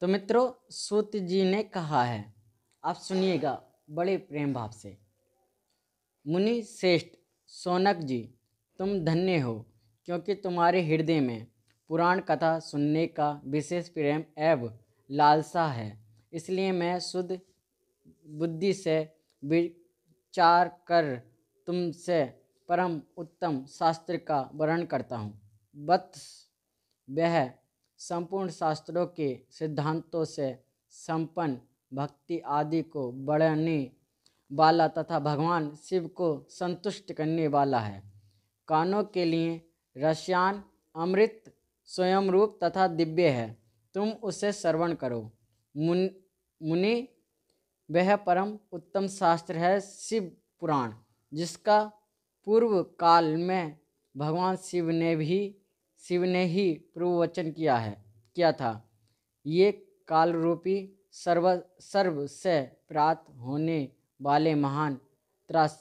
तो मित्रों सूत जी ने कहा है आप सुनिएगा बड़े प्रेम भाव से मुनि श्रेष्ठ सोनक जी तुम धन्य हो क्योंकि तुम्हारे हृदय में पुराण कथा सुनने का विशेष प्रेम एव लालसा है इसलिए मैं शुद्ध बुद्धि से विचार कर तुमसे परम उत्तम शास्त्र का वर्णन करता हूँ बत्स वह संपूर्ण शास्त्रों के सिद्धांतों से संपन्न भक्ति आदि को बढ़ने वाला तथा भगवान शिव को संतुष्ट करने वाला है कानों के लिए रसायन अमृत स्वयं रूप तथा दिव्य है तुम उसे श्रवण करो मुन मुनि वह परम उत्तम शास्त्र है शिव पुराण जिसका पूर्व काल में भगवान शिव ने भी शिव ने ही प्रवचन किया है किया था ये कालरूपी सर्व सर्व से प्राप्त होने वाले महान त्रास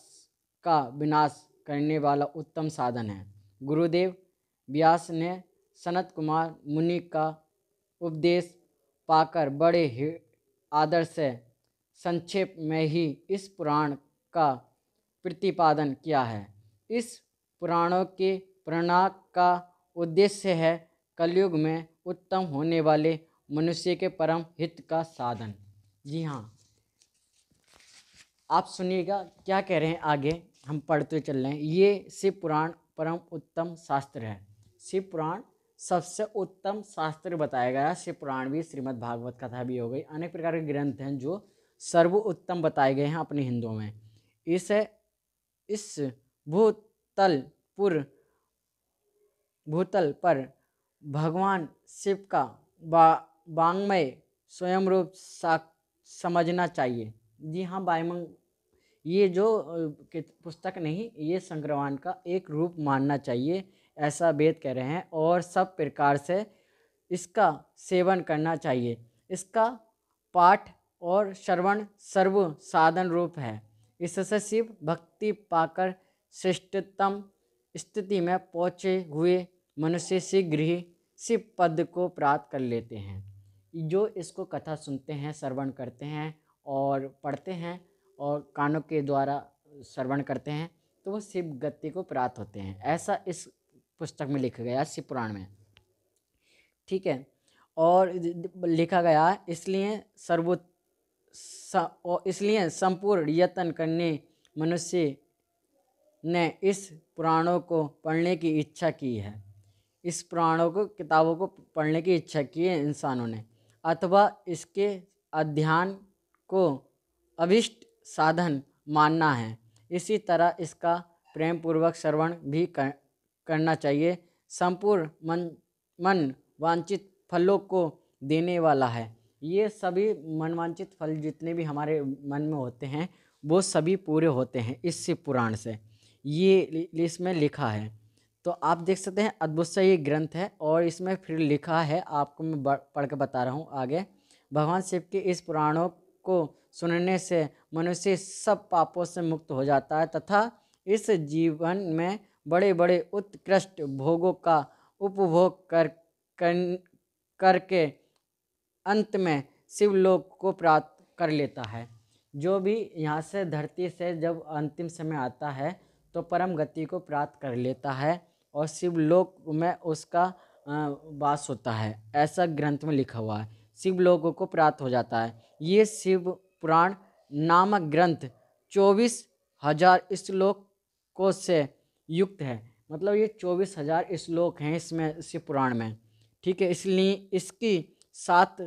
का विनाश करने वाला उत्तम साधन है गुरुदेव व्यास ने सनत कुमार मुनि का उपदेश पाकर बड़े ही आदर से संक्षेप में ही इस पुराण का प्रतिपादन किया है इस पुराणों के प्रणा का उद्देश्य है कलयुग में उत्तम होने वाले मनुष्य के परम हित का साधन जी हाँ आप सुनिएगा क्या कह रहे हैं आगे हम पढ़ते चल रहे हैं ये शिव पुराण परम उत्तम शास्त्र है शिव पुराण सबसे उत्तम शास्त्र बताया गया शिव पुराण भी श्रीमद् भागवत कथा भी हो गई अनेक प्रकार के ग्रंथ हैं जो सर्वोत्तम बताए गए हैं अपने हिंदुओं में इस इस भूतल पुर भूतल पर भगवान शिव का बा वांग्मय स्वयं रूप सा समझना चाहिए जी हाँ बायमंग ये जो पुस्तक नहीं ये संक्रमण का एक रूप मानना चाहिए ऐसा वेद कह रहे हैं और सब प्रकार से इसका सेवन करना चाहिए इसका पाठ और श्रवण सर्व साधन रूप है इससे शिव भक्ति पाकर श्रेष्ठतम स्थिति में पहुँचे हुए मनुष्य शीघ्र ही शिव पद को प्राप्त कर लेते हैं जो इसको कथा सुनते हैं श्रवण करते हैं और पढ़ते हैं और कानों के द्वारा श्रवण करते हैं तो वो शिव गति को प्राप्त होते हैं ऐसा इस पुस्तक में लिखा गया शिव पुराण में ठीक है और लिखा गया इसलिए सर्वो इसलिए संपूर्ण यत्न करने मनुष्य ने इस पुराणों को पढ़ने की इच्छा की है इस पुराणों को किताबों को पढ़ने की इच्छा की है इंसानों ने अथवा इसके अध्ययन को अभिष्ट साधन मानना है इसी तरह इसका प्रेम पूर्वक श्रवण भी कर, करना चाहिए संपूर्ण मन मन वांछित फलों को देने वाला है ये सभी मनवांचित फल जितने भी हमारे मन में होते हैं वो सभी पूरे होते हैं इस पुराण से ये इसमें लिखा है तो आप देख सकते हैं अद्भुत सा ये ग्रंथ है और इसमें फिर लिखा है आपको मैं पढ़ के बता रहा हूँ आगे भगवान शिव के इस पुराणों को सुनने से मनुष्य सब पापों से मुक्त हो जाता है तथा इस जीवन में बड़े बड़े उत्कृष्ट भोगों का उपभोग कर कर करके अंत में शिवलोक को प्राप्त कर लेता है जो भी यहाँ से धरती से जब अंतिम समय आता है तो परम गति को प्राप्त कर लेता है और शिवलोक में उसका वास होता है ऐसा ग्रंथ में लिखा हुआ है शिव लोगों को प्राप्त हो जाता है ये शिव पुराण नामक ग्रंथ चौबीस हजार श्लोकों से युक्त है मतलब ये चौबीस हजार श्लोक हैं इसमें शिव पुराण में ठीक है इसलिए इसकी सात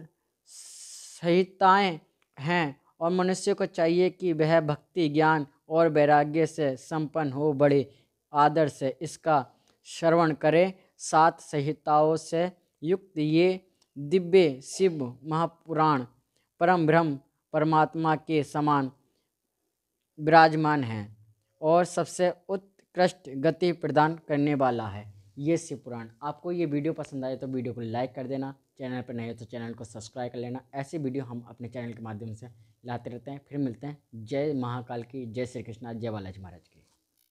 संहिताएँ हैं और मनुष्य को चाहिए कि वह भक्ति ज्ञान और वैराग्य से संपन्न हो बड़े आदर से इसका श्रवण करें सात संहिताओं से युक्त ये दिव्य शिव महापुराण परम ब्रह्म परमात्मा के समान विराजमान है और सबसे उत्कृष्ट गति प्रदान करने वाला है ये शिव पुराण आपको ये वीडियो पसंद आए तो वीडियो को लाइक कर देना चैनल पर नए हो तो चैनल को सब्सक्राइब कर लेना ऐसी वीडियो हम अपने चैनल के माध्यम से लाते रहते हैं फिर मिलते हैं जय महाकाल की जय श्री कृष्णा जय बालाजी महाराज की